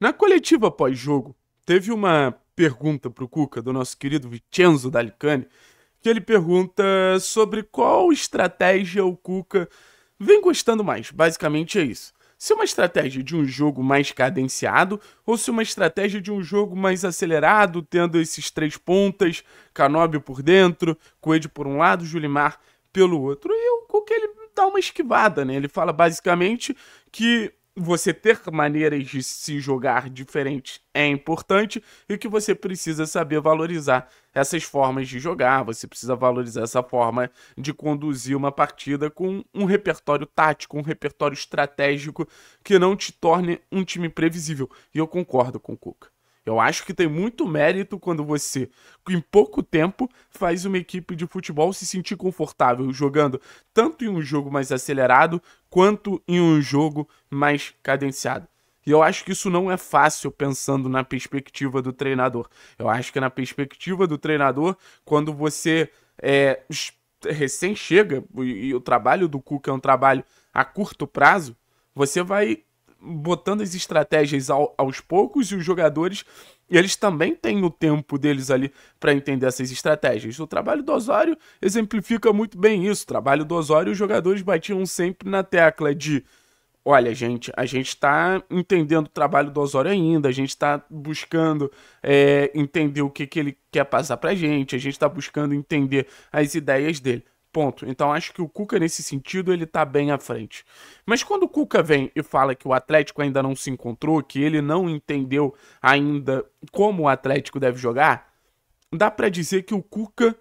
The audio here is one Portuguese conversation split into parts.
Na coletiva pós-jogo, teve uma pergunta para o Cuca, do nosso querido Vincenzo Dalicani, que ele pergunta sobre qual estratégia o Cuca vem gostando mais. Basicamente é isso. Se é uma estratégia de um jogo mais cadenciado ou se é uma estratégia de um jogo mais acelerado, tendo esses três pontas, Canóbio por dentro, Coelho por um lado, Julimar pelo outro. E o Cuca ele dá uma esquivada, né? Ele fala basicamente que você ter maneiras de se jogar diferentes é importante e que você precisa saber valorizar essas formas de jogar, você precisa valorizar essa forma de conduzir uma partida com um repertório tático, um repertório estratégico que não te torne um time previsível. E eu concordo com o Cuca. Eu acho que tem muito mérito quando você, em pouco tempo, faz uma equipe de futebol se sentir confortável jogando tanto em um jogo mais acelerado quanto em um jogo mais cadenciado. E eu acho que isso não é fácil pensando na perspectiva do treinador. Eu acho que na perspectiva do treinador, quando você é, recém chega, e, e o trabalho do Cuca é um trabalho a curto prazo, você vai botando as estratégias ao, aos poucos e os jogadores eles também têm o tempo deles ali para entender essas estratégias. O trabalho do Osório exemplifica muito bem isso. O trabalho do Osório, os jogadores batiam sempre na tecla de: olha, gente, a gente está entendendo o trabalho do Osório ainda, a gente está buscando é, entender o que, que ele quer passar para a gente, a gente está buscando entender as ideias dele. Ponto. Então acho que o Cuca, nesse sentido, ele tá bem à frente. Mas quando o Cuca vem e fala que o Atlético ainda não se encontrou, que ele não entendeu ainda como o Atlético deve jogar, dá para dizer que o Cuca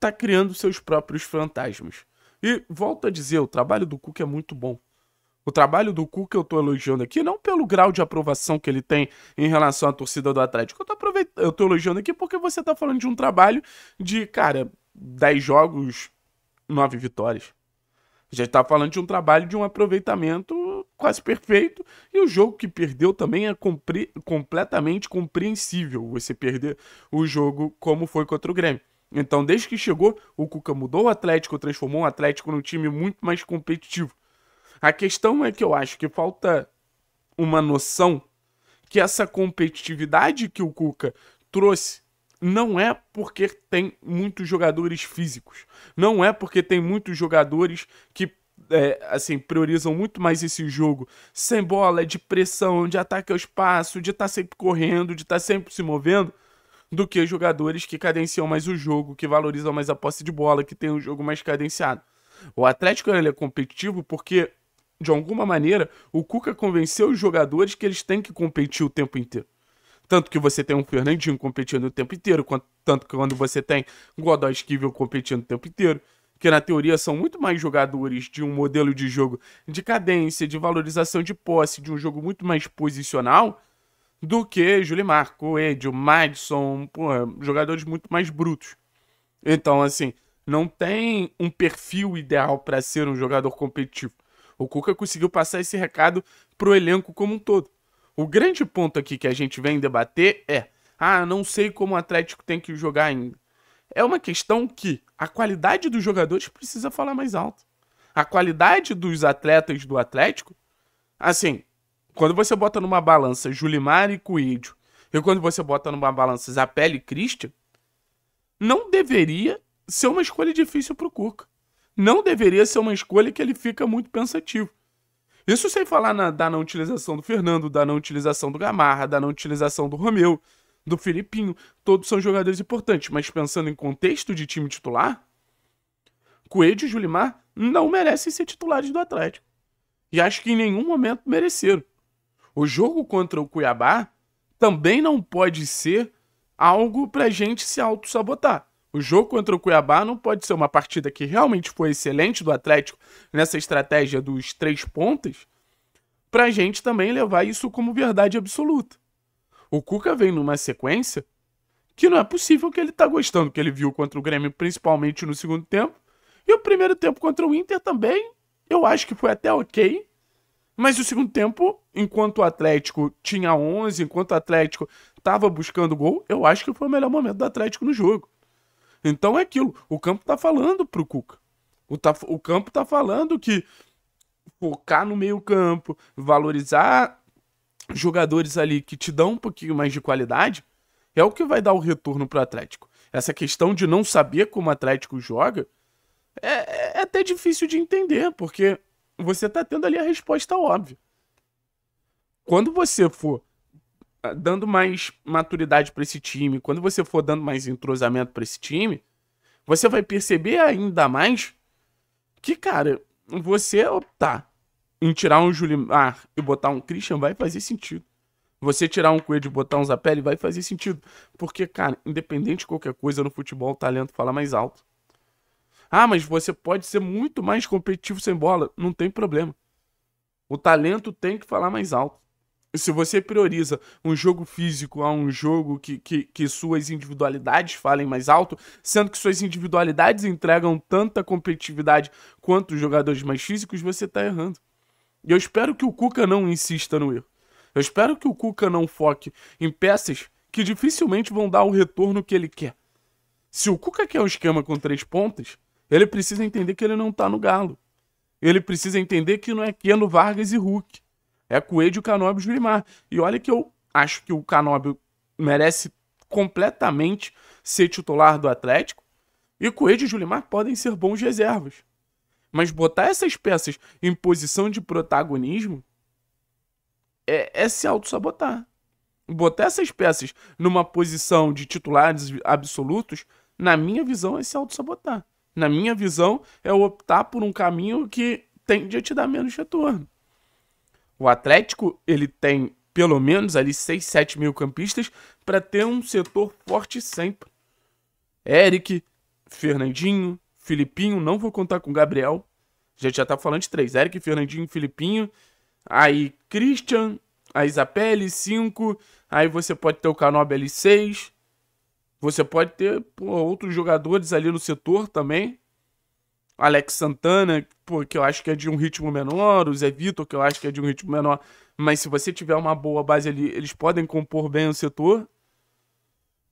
tá criando seus próprios fantasmas. E volto a dizer, o trabalho do Cuca é muito bom. O trabalho do Cuca eu tô elogiando aqui não pelo grau de aprovação que ele tem em relação à torcida do Atlético. Eu tô, eu tô elogiando aqui porque você tá falando de um trabalho de, cara, 10 jogos, nove vitórias. Já está falando de um trabalho de um aproveitamento quase perfeito. E o jogo que perdeu também é compre completamente compreensível você perder o jogo como foi contra o Grêmio. Então, desde que chegou, o Cuca mudou o Atlético, transformou o Atlético num time muito mais competitivo. A questão é que eu acho que falta uma noção que essa competitividade que o Cuca trouxe não é porque tem muitos jogadores físicos, não é porque tem muitos jogadores que é, assim priorizam muito mais esse jogo sem bola, é de pressão, de ataque ao espaço, de estar tá sempre correndo, de estar tá sempre se movendo, do que jogadores que cadenciam mais o jogo, que valorizam mais a posse de bola, que tem um jogo mais cadenciado. O Atlético ele é competitivo porque de alguma maneira o Cuca convenceu os jogadores que eles têm que competir o tempo inteiro. Tanto que você tem um Fernandinho competindo o tempo inteiro, quanto, tanto que quando você tem um Godoy Esquivel competindo o tempo inteiro, que na teoria são muito mais jogadores de um modelo de jogo de cadência, de valorização de posse, de um jogo muito mais posicional, do que Júlio Coelho, Madison, porra, jogadores muito mais brutos. Então, assim, não tem um perfil ideal para ser um jogador competitivo. O Cuca conseguiu passar esse recado pro elenco como um todo. O grande ponto aqui que a gente vem debater é: ah, não sei como o Atlético tem que jogar ainda. É uma questão que a qualidade dos jogadores precisa falar mais alto. A qualidade dos atletas do Atlético, assim, quando você bota numa balança Julimar e Coelho, e quando você bota numa balança Zapelli e Christian, não deveria ser uma escolha difícil para o Cuca. Não deveria ser uma escolha que ele fica muito pensativo. Isso sem falar na, da não utilização do Fernando, da não utilização do Gamarra, da não utilização do Romeu, do Filipinho. Todos são jogadores importantes, mas pensando em contexto de time titular, Coelho e Julimar não merecem ser titulares do Atlético. E acho que em nenhum momento mereceram. O jogo contra o Cuiabá também não pode ser algo pra gente se auto-sabotar. O jogo contra o Cuiabá não pode ser uma partida que realmente foi excelente do Atlético nessa estratégia dos três pontos, para a gente também levar isso como verdade absoluta. O Cuca vem numa sequência que não é possível que ele tá gostando que ele viu contra o Grêmio, principalmente no segundo tempo. E o primeiro tempo contra o Inter também, eu acho que foi até ok. Mas o segundo tempo, enquanto o Atlético tinha 11, enquanto o Atlético estava buscando gol, eu acho que foi o melhor momento do Atlético no jogo. Então é aquilo. O campo tá falando pro Cuca. O, tá, o campo tá falando que focar no meio-campo, valorizar jogadores ali que te dão um pouquinho mais de qualidade, é o que vai dar o retorno pro Atlético. Essa questão de não saber como o Atlético joga é, é até difícil de entender, porque você tá tendo ali a resposta óbvia. Quando você for ah, dando mais maturidade para esse time, quando você for dando mais entrosamento para esse time, você vai perceber ainda mais que, cara, você optar em tirar um Julimar e botar um Christian vai fazer sentido. Você tirar um Coelho e botar um Zapelli vai fazer sentido. Porque, cara, independente de qualquer coisa no futebol, o talento fala mais alto. Ah, mas você pode ser muito mais competitivo sem bola. Não tem problema. O talento tem que falar mais alto se você prioriza um jogo físico a um jogo que, que, que, suas individualidades falem mais alto, sendo que suas individualidades entregam tanta competitividade quanto os jogadores mais físicos, você está errando. E eu espero que o Cuca não insista no erro. Eu espero que o Cuca não foque em peças que dificilmente vão dar o retorno que ele quer. Se o Cuca quer um esquema com três pontas, ele precisa entender que ele não está no galo. Ele precisa entender que não é Keno, Vargas e Hulk. É Coelho, Canóbio e Julimar. E olha que eu acho que o Canóbio merece completamente ser titular do Atlético. E Coelho e Julimar podem ser bons reservas. Mas botar essas peças em posição de protagonismo é, é se auto-sabotar. Botar essas peças numa posição de titulares absolutos, na minha visão, é se auto-sabotar. Na minha visão, é optar por um caminho que tende a te dar menos retorno. O Atlético ele tem pelo menos ali 6, 7 mil campistas para ter um setor forte sempre. Eric, Fernandinho, Filipinho, não vou contar com o Gabriel. A gente já tá falando de três. Eric, Fernandinho, Filipinho. Aí Christian, a l 5. Aí você pode ter o Canob l 6. Você pode ter pô, outros jogadores ali no setor também. Alex Santana, pô, que eu acho que é de um ritmo menor, o Zé Vitor, que eu acho que é de um ritmo menor. Mas se você tiver uma boa base ali, eles podem compor bem o setor.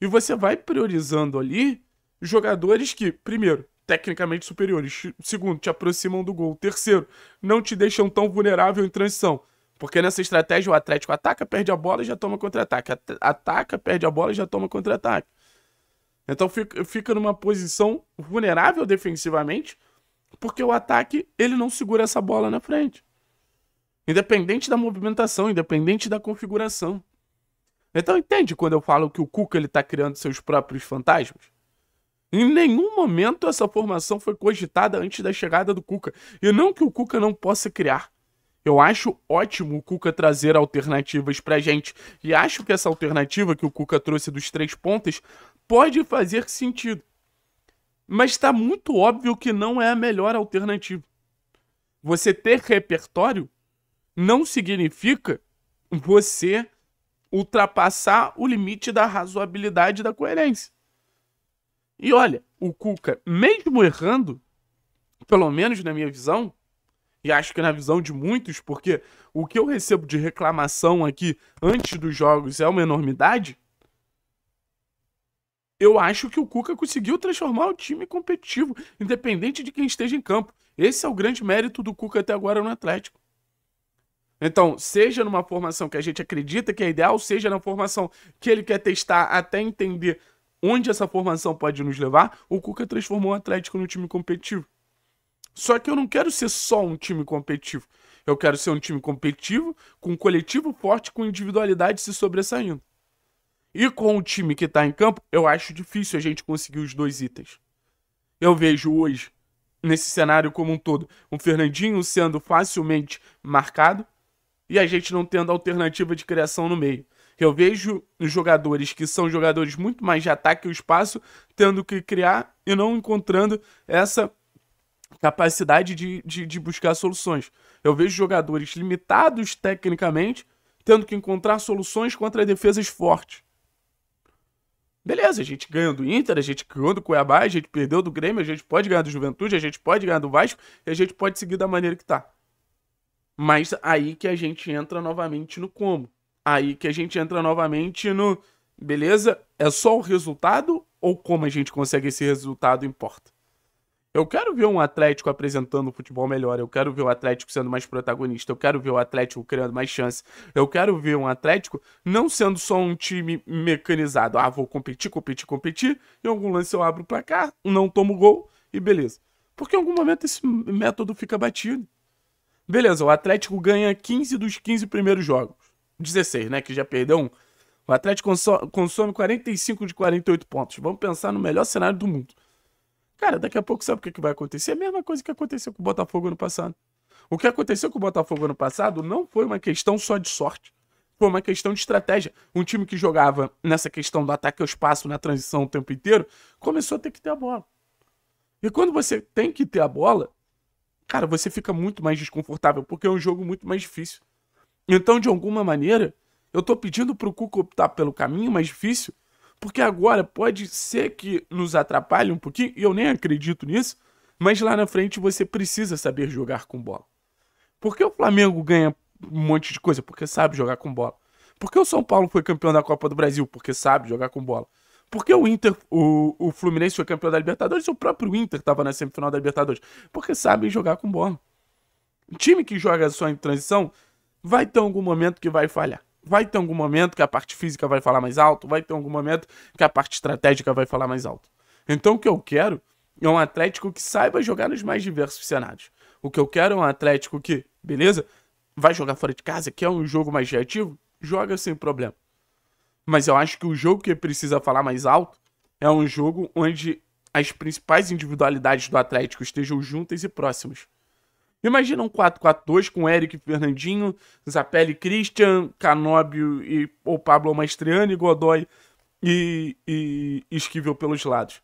E você vai priorizando ali jogadores que, primeiro, tecnicamente superiores. Segundo, te aproximam do gol. Terceiro, não te deixam tão vulnerável em transição. Porque nessa estratégia o Atlético ataca, perde a bola e já toma contra-ataque. Ataca, perde a bola e já toma contra-ataque. Então fica, fica numa posição vulnerável defensivamente, porque o ataque, ele não segura essa bola na frente. Independente da movimentação, independente da configuração. Então entende quando eu falo que o Cuca ele tá criando seus próprios fantasmas? Em nenhum momento essa formação foi cogitada antes da chegada do Cuca. E não que o Cuca não possa criar. Eu acho ótimo o Cuca trazer alternativas pra gente. E acho que essa alternativa que o Cuca trouxe dos três pontas pode fazer sentido. Mas está muito óbvio que não é a melhor alternativa. Você ter repertório não significa você ultrapassar o limite da razoabilidade e da coerência. E olha, o Cuca, mesmo errando, pelo menos na minha visão, e acho que na visão de muitos, porque o que eu recebo de reclamação aqui antes dos jogos é uma enormidade, eu acho que o Cuca conseguiu transformar o time competitivo, independente de quem esteja em campo. Esse é o grande mérito do Cuca até agora no Atlético. Então, seja numa formação que a gente acredita que é ideal, seja na formação que ele quer testar até entender onde essa formação pode nos levar, o Cuca transformou o Atlético no time competitivo. Só que eu não quero ser só um time competitivo. Eu quero ser um time competitivo, com um coletivo forte, com individualidade se sobressaindo. E com o time que tá em campo, eu acho difícil a gente conseguir os dois itens. Eu vejo hoje, nesse cenário como um todo, o Fernandinho sendo facilmente marcado e a gente não tendo alternativa de criação no meio. Eu vejo jogadores que são jogadores muito mais de ataque e espaço, tendo que criar e não encontrando essa capacidade de, de, de, buscar soluções. Eu vejo jogadores limitados tecnicamente, tendo que encontrar soluções contra defesas fortes. Beleza, a gente ganhou do Inter, a gente ganhou do Cuiabá, a gente perdeu do Grêmio, a gente pode ganhar do Juventude, a gente pode ganhar do Vasco e a gente pode seguir da maneira que tá. Mas aí que a gente entra novamente no como. Aí que a gente entra novamente no. Beleza? É só o resultado ou como a gente consegue esse resultado importa? Eu quero ver um Atlético apresentando o futebol melhor. Eu quero ver o Atlético sendo mais protagonista. Eu quero ver o Atlético criando mais chance. Eu quero ver um Atlético não sendo só um time mecanizado. Ah, vou competir, competir, competir. Em algum lance eu abro pra cá, não tomo gol e beleza. Porque em algum momento esse método fica batido. Beleza, o Atlético ganha 15 dos 15 primeiros jogos. 16, né? Que já perdeu um. O Atlético consome 45 de 48 pontos. Vamos pensar no melhor cenário do mundo. Cara, daqui a pouco sabe o que, vai acontecer? É a mesma coisa que aconteceu com o Botafogo ano passado. O que aconteceu com o Botafogo ano passado não foi uma questão só de sorte. Foi uma questão de estratégia. Um time que jogava nessa questão do ataque ao espaço, na transição o tempo inteiro, começou a ter que ter a bola. E quando você tem que ter a bola, cara, você fica muito mais desconfortável, porque é um jogo muito mais difícil. Então, de alguma maneira, eu tô pedindo pro Cuca optar pelo caminho mais difícil porque agora pode ser que nos atrapalhe um pouquinho, e eu nem acredito nisso, mas lá na frente você precisa saber jogar com bola. Porque o Flamengo ganha um monte de coisa? Porque sabe jogar com bola. Porque o São Paulo foi campeão da Copa do Brasil? Porque sabe jogar com bola. Porque o Inter, o, o Fluminense foi campeão da Libertadores? O próprio Inter estava na semifinal da Libertadores. Porque sabem jogar com bola. O time que joga só em transição vai ter algum momento que vai falhar vai ter algum momento que a parte física vai falar mais alto, vai ter algum momento que a parte estratégica vai falar mais alto. Então o que eu quero é um Atlético que saiba jogar nos mais diversos cenários. O que eu quero é um Atlético que, beleza, vai jogar fora de casa, que é um jogo mais reativo, joga sem problema. Mas eu acho que o jogo que precisa falar mais alto é um jogo onde as principais individualidades do Atlético estejam juntas e próximas. Imagina um 4-4-2 com Eric Fernandinho, Zapelli Christian, Canóbio e, ou Pablo Maestriani, Godoy e, e Esquivel pelos lados.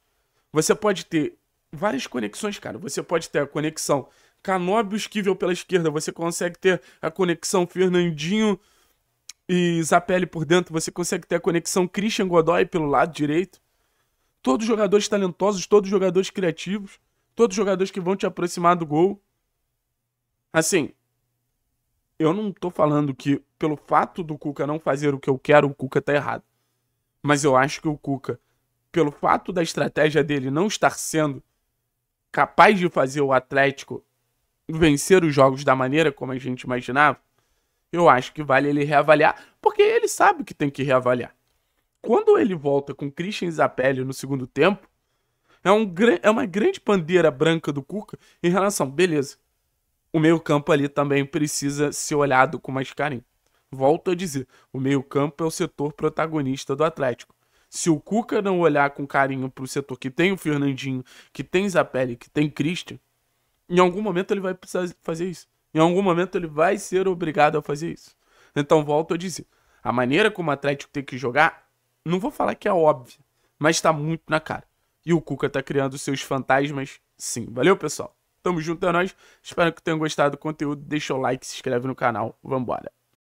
Você pode ter várias conexões, cara. Você pode ter a conexão Canóbio Esquivel pela esquerda, você consegue ter a conexão Fernandinho e Zapelli por dentro, você consegue ter a conexão Christian Godoy pelo lado direito. Todos jogadores talentosos, todos jogadores criativos, todos jogadores que vão te aproximar do gol. Assim, eu não tô falando que pelo fato do Cuca não fazer o que eu quero, o Cuca tá errado. Mas eu acho que o Cuca, pelo fato da estratégia dele não estar sendo capaz de fazer o Atlético vencer os jogos da maneira como a gente imaginava, eu acho que vale ele reavaliar, porque ele sabe que tem que reavaliar. Quando ele volta com Christian Zapelli no segundo tempo, é, um, é uma grande bandeira branca do Cuca em relação, beleza, o meio-campo ali também precisa ser olhado com mais carinho. Volto a dizer, o meio-campo é o setor protagonista do Atlético. Se o Cuca não olhar com carinho para o setor que tem o Fernandinho, que tem Zapelli, que tem Christian, em algum momento ele vai precisar fazer isso. Em algum momento ele vai ser obrigado a fazer isso. Então, volto a dizer, a maneira como o Atlético tem que jogar, não vou falar que é óbvia, mas está muito na cara. E o Cuca está criando seus fantasmas, sim. Valeu, pessoal! Tamo junto, é nóis. Espero que tenham gostado do conteúdo. Deixa o like, se inscreve no canal. Vambora.